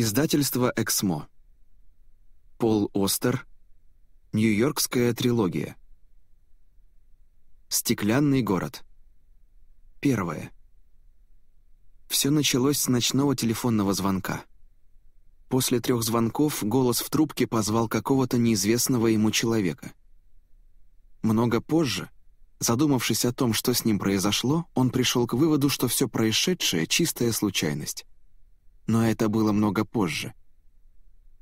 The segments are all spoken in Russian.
Издательство «Эксмо». Пол Остер. Нью-Йоркская трилогия. Стеклянный город. Первое. Все началось с ночного телефонного звонка. После трех звонков голос в трубке позвал какого-то неизвестного ему человека. Много позже, задумавшись о том, что с ним произошло, он пришел к выводу, что все происшедшее — чистая случайность но это было много позже.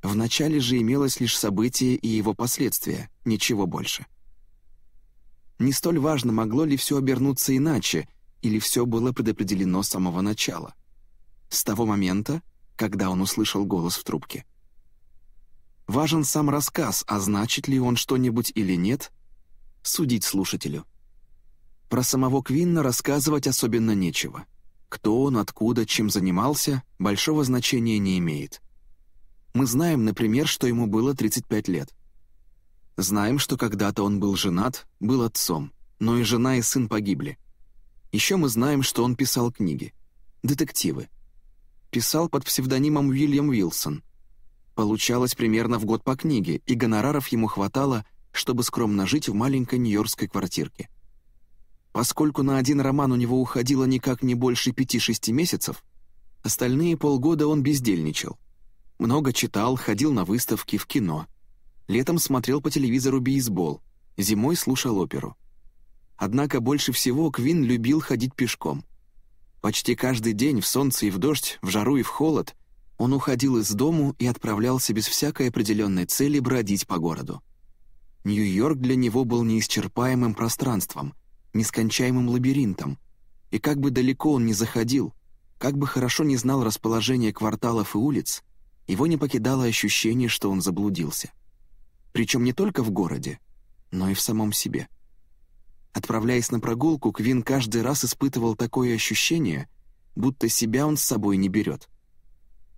Вначале же имелось лишь событие и его последствия, ничего больше. Не столь важно, могло ли все обернуться иначе, или все было предопределено с самого начала. С того момента, когда он услышал голос в трубке. Важен сам рассказ, а значит ли он что-нибудь или нет, судить слушателю. Про самого Квинна рассказывать особенно нечего — кто он, откуда, чем занимался, большого значения не имеет. Мы знаем, например, что ему было 35 лет. Знаем, что когда-то он был женат, был отцом, но и жена, и сын погибли. Еще мы знаем, что он писал книги. Детективы. Писал под псевдонимом Уильям Уилсон. Получалось примерно в год по книге, и гонораров ему хватало, чтобы скромно жить в маленькой нью-йоркской квартирке. Поскольку на один роман у него уходило никак не больше пяти-шести месяцев, остальные полгода он бездельничал. Много читал, ходил на выставки, в кино. Летом смотрел по телевизору бейсбол, зимой слушал оперу. Однако больше всего Квин любил ходить пешком. Почти каждый день в солнце и в дождь, в жару и в холод он уходил из дому и отправлялся без всякой определенной цели бродить по городу. Нью-Йорк для него был неисчерпаемым пространством — нескончаемым лабиринтом, и как бы далеко он ни заходил, как бы хорошо ни знал расположение кварталов и улиц, его не покидало ощущение, что он заблудился. Причем не только в городе, но и в самом себе. Отправляясь на прогулку, Квин каждый раз испытывал такое ощущение, будто себя он с собой не берет.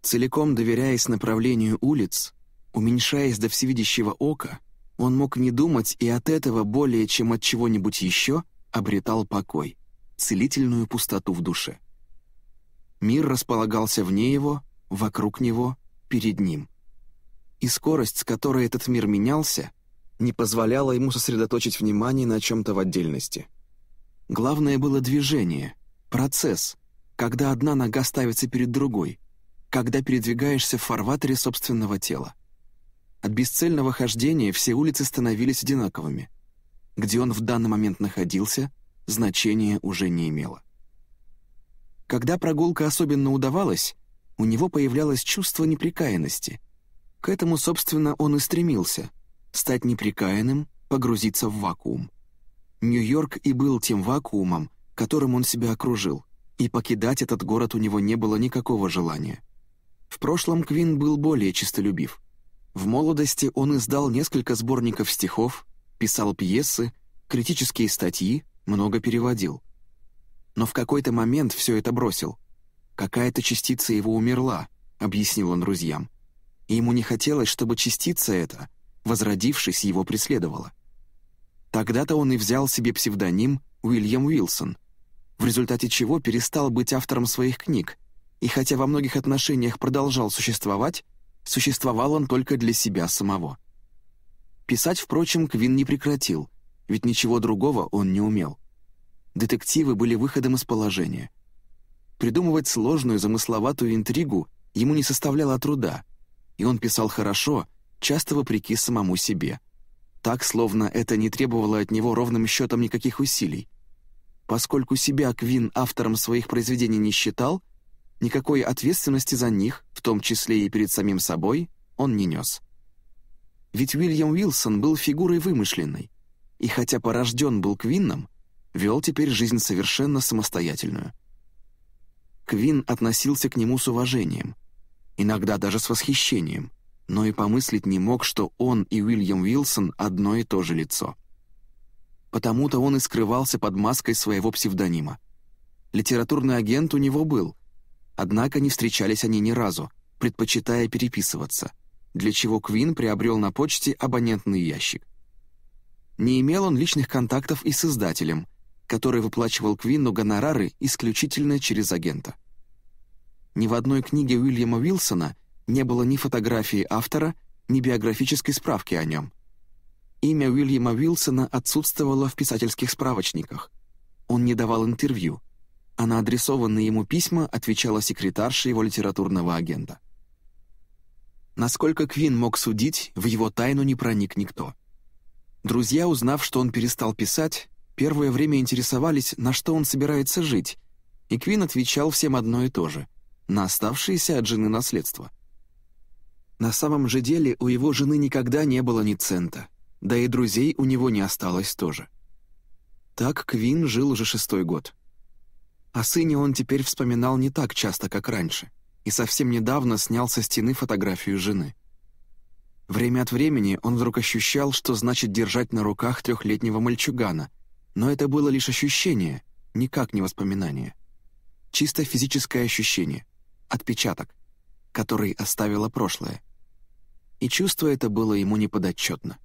Целиком доверяясь направлению улиц, уменьшаясь до всевидящего ока, он мог не думать и от этого более, чем от чего-нибудь еще — обретал покой, целительную пустоту в душе. Мир располагался вне его, вокруг него, перед ним. И скорость, с которой этот мир менялся, не позволяла ему сосредоточить внимание на чем-то в отдельности. Главное было движение, процесс, когда одна нога ставится перед другой, когда передвигаешься в фарватере собственного тела. От бесцельного хождения все улицы становились одинаковыми – где он в данный момент находился, значения уже не имело. Когда прогулка особенно удавалась, у него появлялось чувство неприкаянности. К этому, собственно, он и стремился — стать неприкаянным, погрузиться в вакуум. Нью-Йорк и был тем вакуумом, которым он себя окружил, и покидать этот город у него не было никакого желания. В прошлом Квин был более чистолюбив. В молодости он издал несколько сборников стихов, писал пьесы, критические статьи, много переводил. Но в какой-то момент все это бросил. Какая-то частица его умерла, объяснил он друзьям. И ему не хотелось, чтобы частица эта, возродившись, его преследовала. Тогда-то он и взял себе псевдоним Уильям Уилсон, в результате чего перестал быть автором своих книг, и хотя во многих отношениях продолжал существовать, существовал он только для себя самого. Писать, впрочем, Квин не прекратил, ведь ничего другого он не умел. Детективы были выходом из положения. Придумывать сложную, замысловатую интригу ему не составляло труда, и он писал хорошо, часто вопреки самому себе. Так, словно это не требовало от него ровным счетом никаких усилий. Поскольку себя Квин автором своих произведений не считал, никакой ответственности за них, в том числе и перед самим собой, он не нес. Ведь Уильям Уилсон был фигурой вымышленной, и хотя порожден был Квинном, вел теперь жизнь совершенно самостоятельную. Квин относился к нему с уважением, иногда даже с восхищением, но и помыслить не мог, что он и Уильям Уилсон одно и то же лицо. Потому-то он и скрывался под маской своего псевдонима. Литературный агент у него был, однако не встречались они ни разу, предпочитая переписываться для чего Квин приобрел на почте абонентный ящик. Не имел он личных контактов и с издателем, который выплачивал Квинну гонорары исключительно через агента. Ни в одной книге Уильяма Уилсона не было ни фотографии автора, ни биографической справки о нем. Имя Уильяма Уилсона отсутствовало в писательских справочниках. Он не давал интервью, а на адресованные ему письма отвечала секретарша его литературного агента. Насколько Квин мог судить, в его тайну не проник никто. Друзья, узнав, что он перестал писать, первое время интересовались, на что он собирается жить, и Квин отвечал всем одно и то же — на оставшееся от жены наследство. На самом же деле у его жены никогда не было ни цента, да и друзей у него не осталось тоже. Так Квин жил уже шестой год. О сыне он теперь вспоминал не так часто, как раньше — и совсем недавно снял со стены фотографию жены. Время от времени он вдруг ощущал, что значит держать на руках трехлетнего мальчугана, но это было лишь ощущение, никак не воспоминание. Чисто физическое ощущение, отпечаток, который оставило прошлое. И чувство это было ему неподотчетно.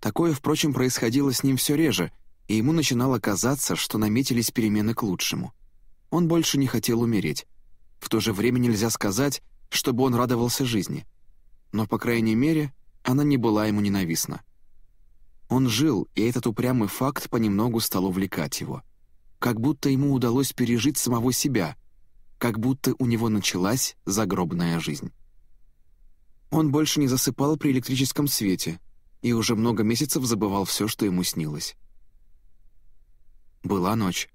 Такое, впрочем, происходило с ним все реже, и ему начинало казаться, что наметились перемены к лучшему. Он больше не хотел умереть, в то же время нельзя сказать, чтобы он радовался жизни. Но, по крайней мере, она не была ему ненавистна. Он жил, и этот упрямый факт понемногу стал увлекать его. Как будто ему удалось пережить самого себя, как будто у него началась загробная жизнь. Он больше не засыпал при электрическом свете и уже много месяцев забывал все, что ему снилось. Была ночь.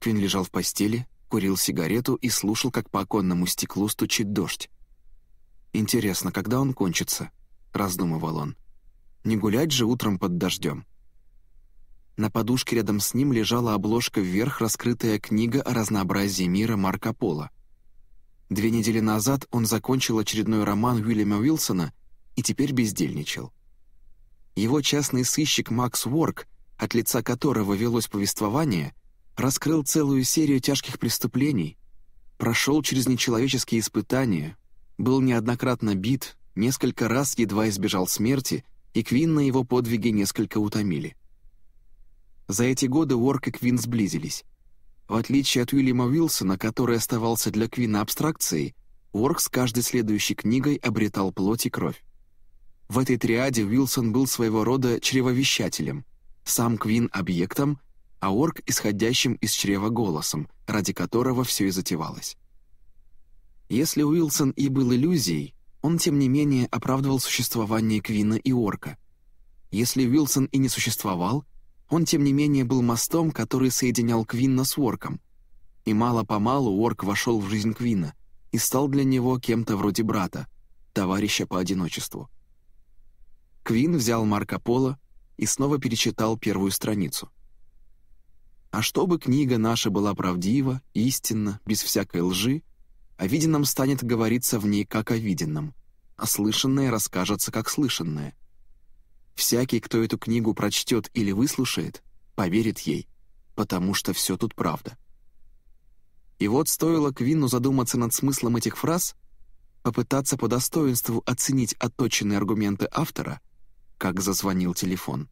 Квин лежал в постели, курил сигарету и слушал, как по оконному стеклу стучит дождь. «Интересно, когда он кончится?» — раздумывал он. «Не гулять же утром под дождем». На подушке рядом с ним лежала обложка вверх раскрытая книга о разнообразии мира Марка Пола. Две недели назад он закончил очередной роман Уильяма Уилсона и теперь бездельничал. Его частный сыщик Макс Уорк, от лица которого велось повествование — раскрыл целую серию тяжких преступлений, прошел через нечеловеческие испытания, был неоднократно бит, несколько раз едва избежал смерти, и Квин на его подвиги несколько утомили. За эти годы Уорк и Квин сблизились. В отличие от Уильяма Уилсона, который оставался для Квина абстракцией, Уорк с каждой следующей книгой обретал плоть и кровь. В этой триаде Уилсон был своего рода чревовещателем, сам Квин — объектом, а орк исходящим из чрева голосом, ради которого все и затевалось. Если Уилсон и был иллюзией, он, тем не менее, оправдывал существование Квина и орка. Если Уилсон и не существовал, он, тем не менее, был мостом, который соединял Квинна с орком. И мало-помалу орк вошел в жизнь Квина и стал для него кем-то вроде брата, товарища по одиночеству. Квин взял Марка Пола и снова перечитал первую страницу — а чтобы книга наша была правдива, истинна, без всякой лжи, о виденном станет говориться в ней как о виденном, а слышанное расскажется как слышанное. Всякий, кто эту книгу прочтет или выслушает, поверит ей, потому что все тут правда. И вот стоило Квинну задуматься над смыслом этих фраз, попытаться по достоинству оценить отточенные аргументы автора, как зазвонил телефон.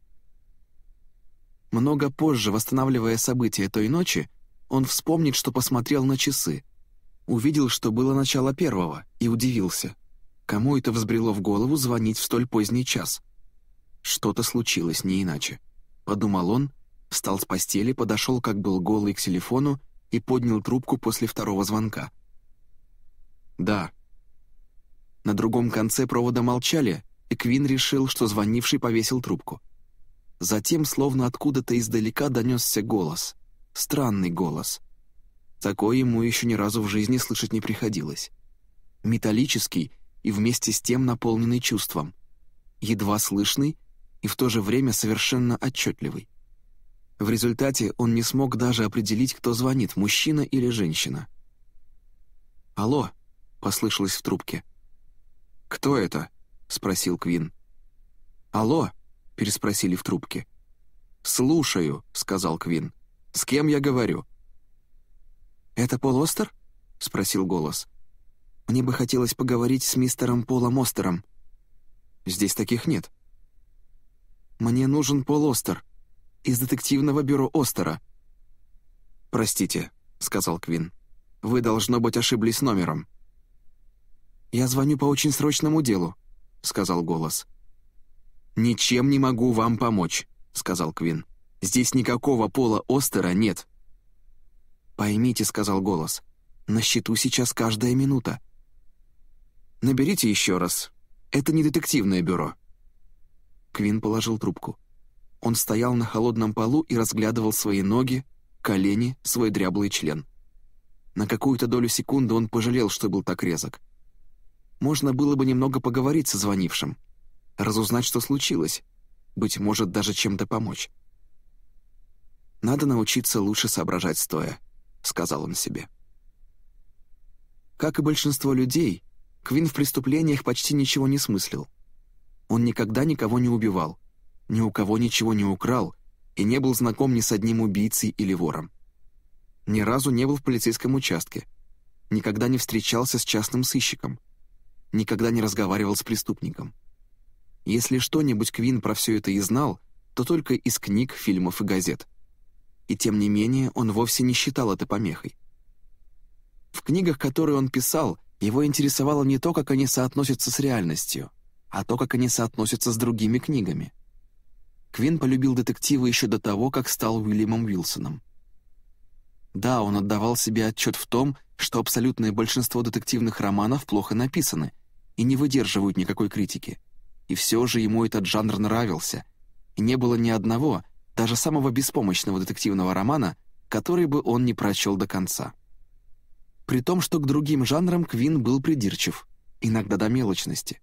Много позже, восстанавливая события той ночи, он вспомнит, что посмотрел на часы. Увидел, что было начало первого, и удивился. Кому это взбрело в голову звонить в столь поздний час? Что-то случилось, не иначе. Подумал он, встал с постели, подошел, как был голый, к телефону и поднял трубку после второго звонка. «Да». На другом конце провода молчали, и Квин решил, что звонивший повесил трубку. Затем, словно откуда-то издалека, донесся голос. Странный голос. Такой ему еще ни разу в жизни слышать не приходилось. Металлический и вместе с тем наполненный чувством. Едва слышный и в то же время совершенно отчетливый. В результате он не смог даже определить, кто звонит, мужчина или женщина. «Алло!» — послышалось в трубке. «Кто это?» — спросил Квин. «Алло!» переспросили в трубке. «Слушаю», — сказал Квин. «С кем я говорю?» «Это Пол Остер?» — спросил голос. «Мне бы хотелось поговорить с мистером Полом Остером». «Здесь таких нет». «Мне нужен Пол Остер из детективного бюро Остера». «Простите», — сказал Квин. «Вы, должно быть, ошиблись номером». «Я звоню по очень срочному делу», — сказал голос. «Я «Ничем не могу вам помочь», — сказал Квин. «Здесь никакого пола Остера нет». «Поймите», — сказал голос, — «на счету сейчас каждая минута». «Наберите еще раз. Это не детективное бюро». Квин положил трубку. Он стоял на холодном полу и разглядывал свои ноги, колени, свой дряблый член. На какую-то долю секунды он пожалел, что был так резок. Можно было бы немного поговорить со звонившим, разузнать, что случилось, быть может, даже чем-то помочь. «Надо научиться лучше соображать стоя», — сказал он себе. Как и большинство людей, Квин в преступлениях почти ничего не смыслил. Он никогда никого не убивал, ни у кого ничего не украл и не был знаком ни с одним убийцей или вором. Ни разу не был в полицейском участке, никогда не встречался с частным сыщиком, никогда не разговаривал с преступником — если что-нибудь Квин про все это и знал, то только из книг, фильмов и газет. И тем не менее он вовсе не считал это помехой. В книгах, которые он писал, его интересовало не то, как они соотносятся с реальностью, а то, как они соотносятся с другими книгами. Квин полюбил детективы еще до того, как стал Уильямом Уилсоном. Да, он отдавал себе отчет в том, что абсолютное большинство детективных романов плохо написаны и не выдерживают никакой критики – и все же ему этот жанр нравился. И не было ни одного, даже самого беспомощного детективного романа, который бы он не прочел до конца. При том, что к другим жанрам Квин был придирчив, иногда до мелочности.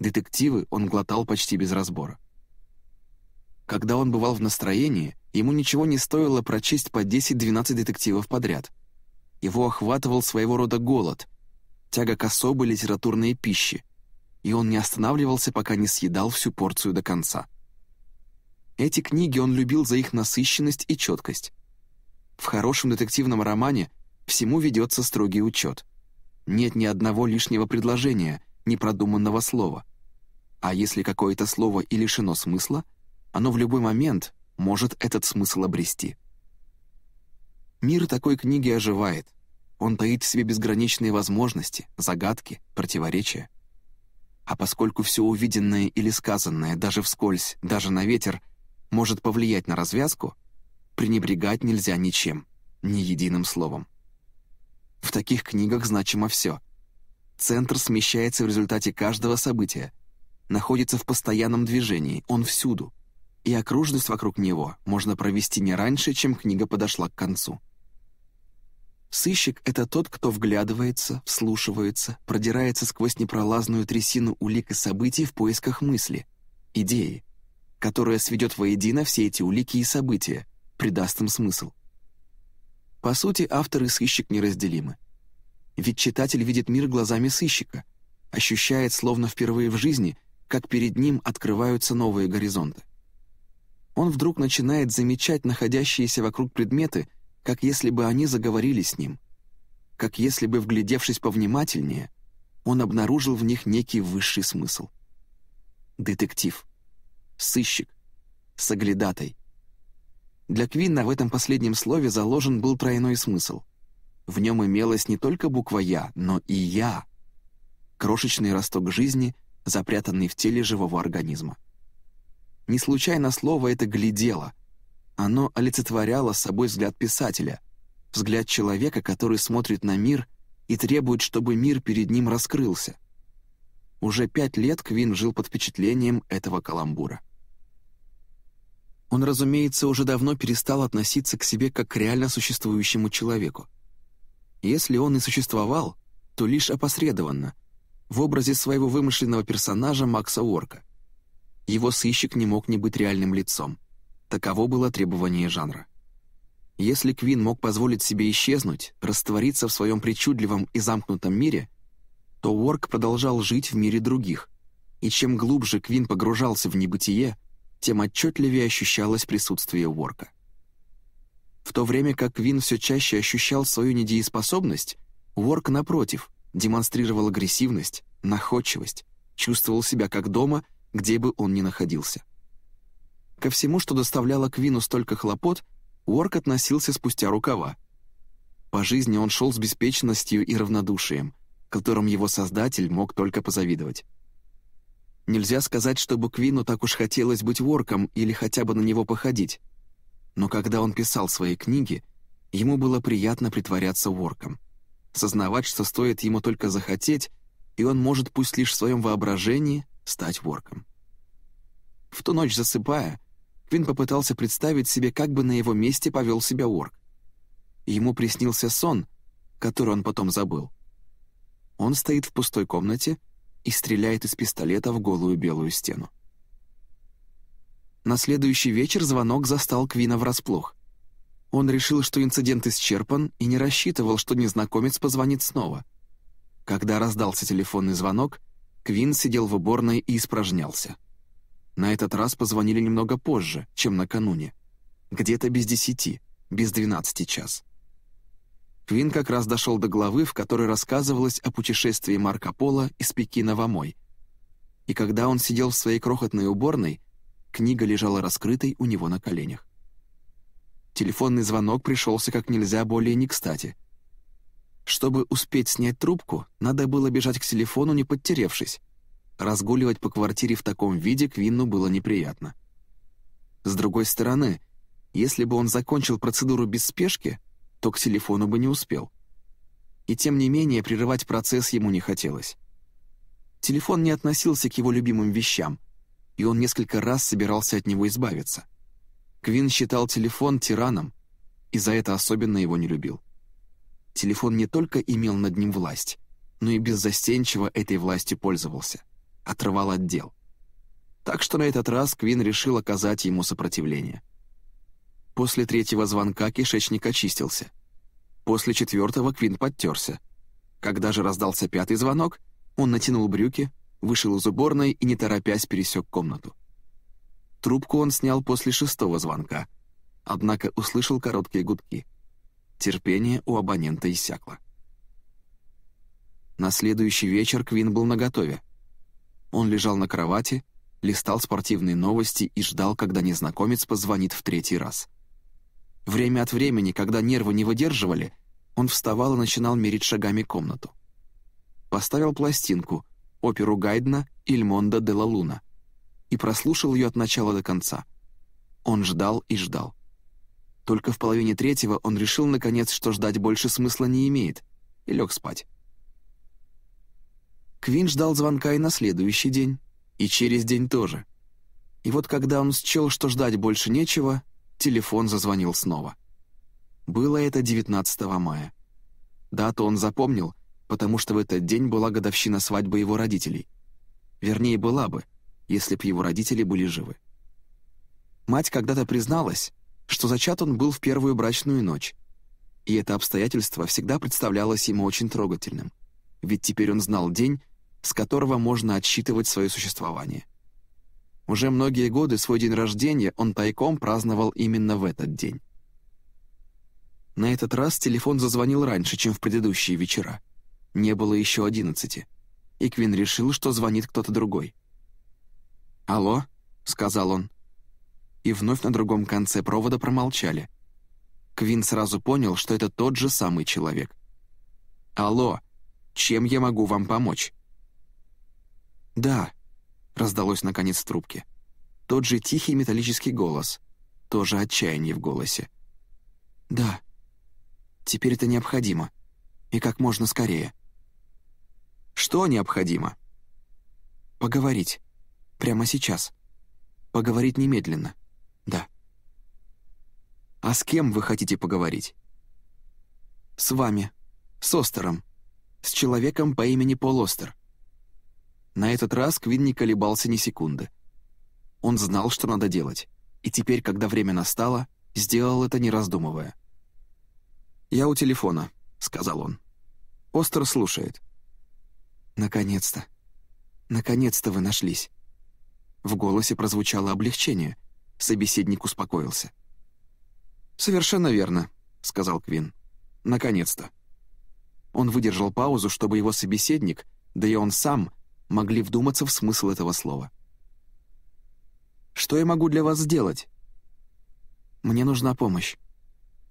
Детективы он глотал почти без разбора. Когда он бывал в настроении, ему ничего не стоило прочесть по 10-12 детективов подряд. Его охватывал своего рода голод, тяга к особой литературной пище, и он не останавливался, пока не съедал всю порцию до конца. Эти книги он любил за их насыщенность и четкость. В хорошем детективном романе всему ведется строгий учет. Нет ни одного лишнего предложения, ни продуманного слова. А если какое-то слово и лишено смысла, оно в любой момент может этот смысл обрести. Мир такой книги оживает. Он таит в себе безграничные возможности, загадки, противоречия. А поскольку все увиденное или сказанное, даже вскользь, даже на ветер, может повлиять на развязку, пренебрегать нельзя ничем, ни единым словом. В таких книгах значимо все. Центр смещается в результате каждого события, находится в постоянном движении, он всюду, и окружность вокруг него можно провести не раньше, чем книга подошла к концу. Сыщик — это тот, кто вглядывается, вслушивается, продирается сквозь непролазную трясину улик и событий в поисках мысли, идеи, которая сведет воедино все эти улики и события, придаст им смысл. По сути, автор и сыщик неразделимы. Ведь читатель видит мир глазами сыщика, ощущает, словно впервые в жизни, как перед ним открываются новые горизонты. Он вдруг начинает замечать находящиеся вокруг предметы — как если бы они заговорили с ним, как если бы, вглядевшись повнимательнее, он обнаружил в них некий высший смысл. Детектив, сыщик, соглядатай. Для Квинна в этом последнем слове заложен был тройной смысл. В нем имелась не только буква «Я», но и «Я», крошечный росток жизни, запрятанный в теле живого организма. Не случайно слово это «глядело», оно олицетворяло собой взгляд писателя, взгляд человека, который смотрит на мир и требует, чтобы мир перед ним раскрылся. Уже пять лет Квин жил под впечатлением этого каламбура. Он, разумеется, уже давно перестал относиться к себе как к реально существующему человеку. Если он и существовал, то лишь опосредованно, в образе своего вымышленного персонажа Макса Уорка. Его сыщик не мог не быть реальным лицом. Таково было требование жанра. Если Квин мог позволить себе исчезнуть, раствориться в своем причудливом и замкнутом мире, то Уорк продолжал жить в мире других, и чем глубже Квин погружался в небытие, тем отчетливее ощущалось присутствие Уорка. В то время как Квин все чаще ощущал свою недееспособность, Уорк, напротив, демонстрировал агрессивность, находчивость, чувствовал себя как дома, где бы он ни находился. Ко всему, что доставляло Квину столько хлопот, Уорк относился спустя рукава. По жизни он шел с беспечностью и равнодушием, которым его создатель мог только позавидовать. Нельзя сказать, чтобы Квину так уж хотелось быть Уорком или хотя бы на него походить. Но когда он писал свои книги, ему было приятно притворяться Уорком. Сознавать, что стоит ему только захотеть, и он может, пусть лишь в своем воображении, стать Уорком. В ту ночь засыпая, Квин попытался представить себе, как бы на его месте повел себя орк. Ему приснился сон, который он потом забыл. Он стоит в пустой комнате и стреляет из пистолета в голую белую стену. На следующий вечер звонок застал Квина врасплох. Он решил, что инцидент исчерпан, и не рассчитывал, что незнакомец позвонит снова. Когда раздался телефонный звонок, Квин сидел в уборной и испражнялся. На этот раз позвонили немного позже, чем накануне. Где-то без десяти, без двенадцати час. Квин как раз дошел до главы, в которой рассказывалось о путешествии Марко Поло из Пекина в Амой. И когда он сидел в своей крохотной уборной, книга лежала раскрытой у него на коленях. Телефонный звонок пришелся как нельзя более не кстати. Чтобы успеть снять трубку, надо было бежать к телефону, не подтеревшись, Разгуливать по квартире в таком виде Квинну было неприятно. С другой стороны, если бы он закончил процедуру без спешки, то к телефону бы не успел. И тем не менее прерывать процесс ему не хотелось. Телефон не относился к его любимым вещам, и он несколько раз собирался от него избавиться. Квин считал телефон тираном, и за это особенно его не любил. Телефон не только имел над ним власть, но и беззастенчиво этой властью пользовался – отрывал от дел. Так что на этот раз Квин решил оказать ему сопротивление. После третьего звонка кишечник очистился. После четвертого Квин подтерся. Когда же раздался пятый звонок, он натянул брюки, вышел из уборной и, не торопясь, пересек комнату. Трубку он снял после шестого звонка, однако услышал короткие гудки. Терпение у абонента иссякло. На следующий вечер Квин был наготове — он лежал на кровати, листал спортивные новости и ждал, когда незнакомец позвонит в третий раз. Время от времени, когда нервы не выдерживали, он вставал и начинал мерить шагами комнату. Поставил пластинку, оперу Гайдна «Ильмонда де ла Луна» и прослушал ее от начала до конца. Он ждал и ждал. Только в половине третьего он решил, наконец, что ждать больше смысла не имеет, и лег спать. Квин ждал звонка и на следующий день, и через день тоже. И вот когда он счел, что ждать больше нечего, телефон зазвонил снова. Было это 19 мая. Дату он запомнил, потому что в этот день была годовщина свадьбы его родителей. Вернее, была бы, если б его родители были живы. Мать когда-то призналась, что зачат он был в первую брачную ночь, и это обстоятельство всегда представлялось ему очень трогательным, ведь теперь он знал день, с которого можно отсчитывать свое существование. Уже многие годы свой день рождения он тайком праздновал именно в этот день. На этот раз телефон зазвонил раньше, чем в предыдущие вечера. Не было еще одиннадцати. И Квин решил, что звонит кто-то другой. «Алло?» — сказал он. И вновь на другом конце провода промолчали. Квин сразу понял, что это тот же самый человек. «Алло, чем я могу вам помочь?» «Да», — раздалось наконец в трубке. Тот же тихий металлический голос, тоже отчаяние в голосе. «Да, теперь это необходимо, и как можно скорее». «Что необходимо?» «Поговорить. Прямо сейчас. Поговорить немедленно. Да». «А с кем вы хотите поговорить?» «С вами. С Остером. С человеком по имени Пол Остер. На этот раз Квин не колебался ни секунды. Он знал, что надо делать, и теперь, когда время настало, сделал это не раздумывая. «Я у телефона», — сказал он. Остер слушает. «Наконец-то! Наконец-то вы нашлись!» В голосе прозвучало облегчение. Собеседник успокоился. «Совершенно верно», — сказал Квин. «Наконец-то». Он выдержал паузу, чтобы его собеседник, да и он сам, могли вдуматься в смысл этого слова. «Что я могу для вас сделать?» «Мне нужна помощь.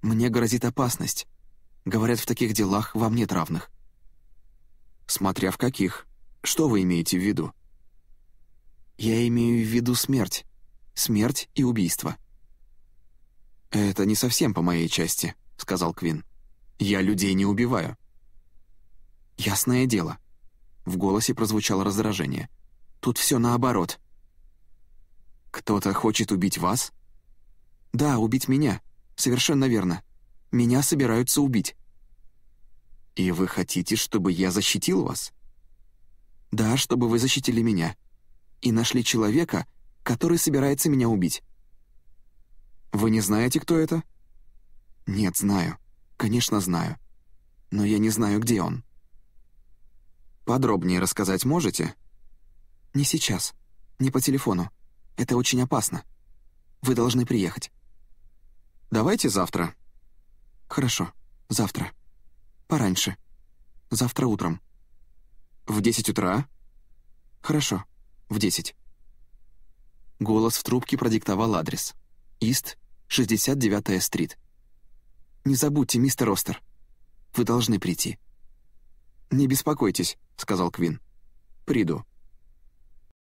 Мне грозит опасность. Говорят, в таких делах вам нет равных». «Смотря в каких. Что вы имеете в виду?» «Я имею в виду смерть. Смерть и убийство». «Это не совсем по моей части», — сказал Квин. «Я людей не убиваю». «Ясное дело. В голосе прозвучало раздражение. «Тут все наоборот». «Кто-то хочет убить вас?» «Да, убить меня. Совершенно верно. Меня собираются убить». «И вы хотите, чтобы я защитил вас?» «Да, чтобы вы защитили меня. И нашли человека, который собирается меня убить». «Вы не знаете, кто это?» «Нет, знаю. Конечно, знаю. Но я не знаю, где он». Подробнее рассказать можете?» «Не сейчас. Не по телефону. Это очень опасно. Вы должны приехать». «Давайте завтра». «Хорошо. Завтра. Пораньше. Завтра утром». «В десять утра?» «Хорошо. В десять». Голос в трубке продиктовал адрес. «Ист, 69-я стрит». «Не забудьте, мистер Остер. Вы должны прийти». «Не беспокойтесь», — сказал Квин. «Приду».